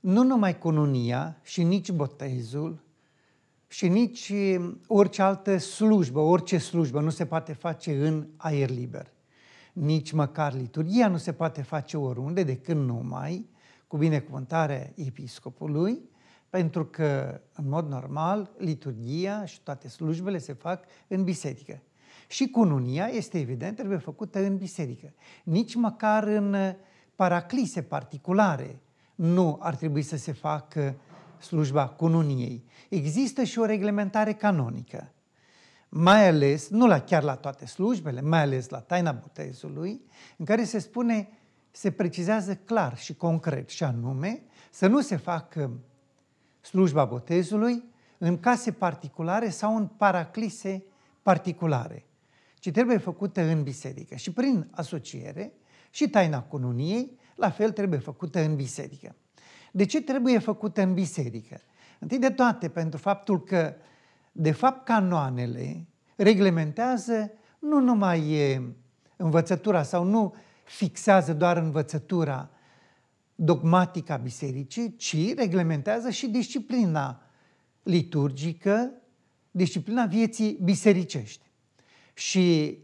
nu numai cununia și nici botezul și nici mm, orice altă slujbă, orice slujbă nu se poate face în aer liber. Nici măcar liturgia nu se poate face oriunde decât numai cu binecuvântare episcopului, pentru că, în mod normal, liturgia și toate slujbele se fac în biserică. Și cununia, este evident, trebuie făcută în biserică. Nici măcar în uh, paraclise particulare, nu ar trebui să se facă slujba cununiei. Există și o reglementare canonică, mai ales, nu la, chiar la toate slujbele, mai ales la taina botezului, în care se spune, se precizează clar și concret, și anume, să nu se facă slujba botezului în case particulare sau în paraclise particulare, ci trebuie făcută în biserică. Și prin asociere și taina cununiei la fel trebuie făcută în biserică. De ce trebuie făcută în biserică? Întâi de toate pentru faptul că, de fapt, canoanele reglementează nu numai învățătura sau nu fixează doar învățătura dogmatică a bisericii, ci reglementează și disciplina liturgică, disciplina vieții bisericești. Și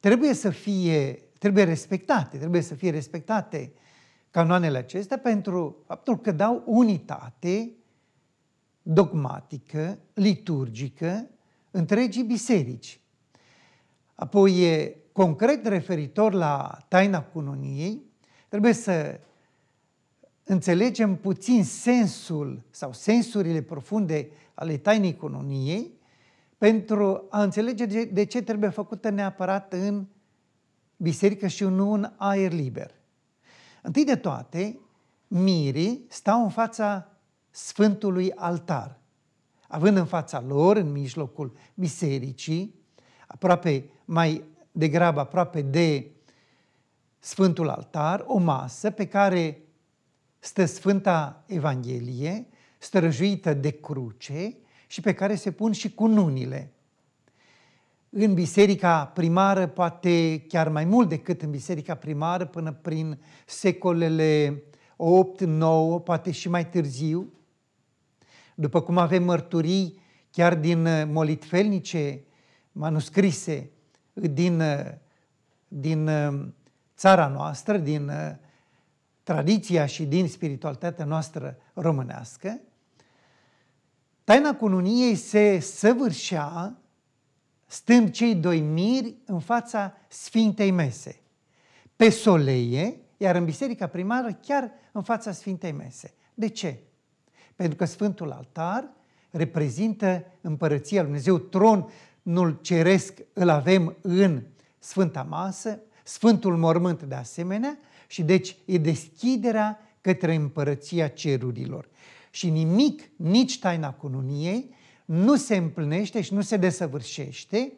trebuie să fie, trebuie respectate, trebuie să fie respectate uh, canoanele acestea pentru faptul că dau unitate dogmatică, liturgică, întregii biserici. Apoi, concret referitor la taina cununiei, trebuie să înțelegem puțin sensul sau sensurile profunde ale tainei cununiei pentru a înțelege de ce trebuie făcută neapărat în biserică și nu în aer liber. Întâi de toate, mirii stau în fața Sfântului Altar, având în fața lor, în mijlocul bisericii, aproape mai degrabă aproape de Sfântul Altar, o masă pe care stă Sfânta Evanghelie, străjuită de cruce și pe care se pun și cununile în biserica primară, poate chiar mai mult decât în biserica primară, până prin secolele 8, 9, poate și mai târziu. După cum avem mărturii chiar din uh, molitfelnice manuscrise uh, din, uh, din țara noastră, din tradiția și din spiritualitatea noastră românească, taina cununiei se săvârșea stând cei doi miri în fața Sfintei Mese. Pe soleie, iar în biserica primară chiar în fața Sfintei Mese. De ce? Pentru că Sfântul Altar reprezintă împărăția Lui Dumnezeu, tronul ceresc îl avem în Sfânta Masă, Sfântul Mormânt de asemenea și deci e deschiderea către împărăția cerurilor. Și nimic, nici taina cununiei, nu se împlinește și nu se desăvârșește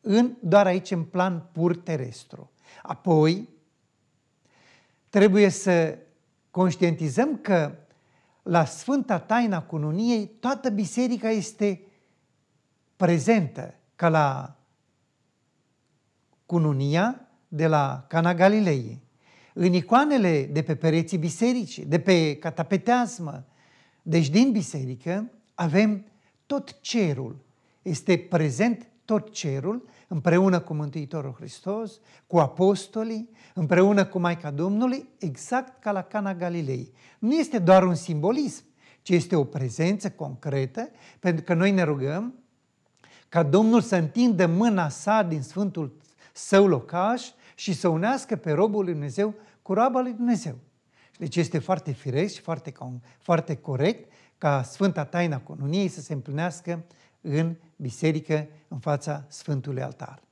în, doar aici în plan pur terestru. Apoi, trebuie să conștientizăm că la Sfânta Taina Cununiei toată biserica este prezentă, ca la Cununia de la Cana Galilei, în icoanele de pe pereții bisericii, de pe catapeteasmă, deci din biserică, avem tot cerul. Este prezent tot cerul împreună cu Mântuitorul Hristos, cu apostolii, împreună cu Maica Domnului, exact ca la Cana Galilei. Nu este doar un simbolism, ci este o prezență concretă, pentru că noi ne rugăm ca Domnul să întindă mâna sa din Sfântul Său locaș și să unească pe robul lui Dumnezeu cu roaba lui Dumnezeu. Deci este foarte firesc și foarte, foarte corect ca Sfânta Taina Cununiei să se împlinească în biserică, în fața Sfântului Altar.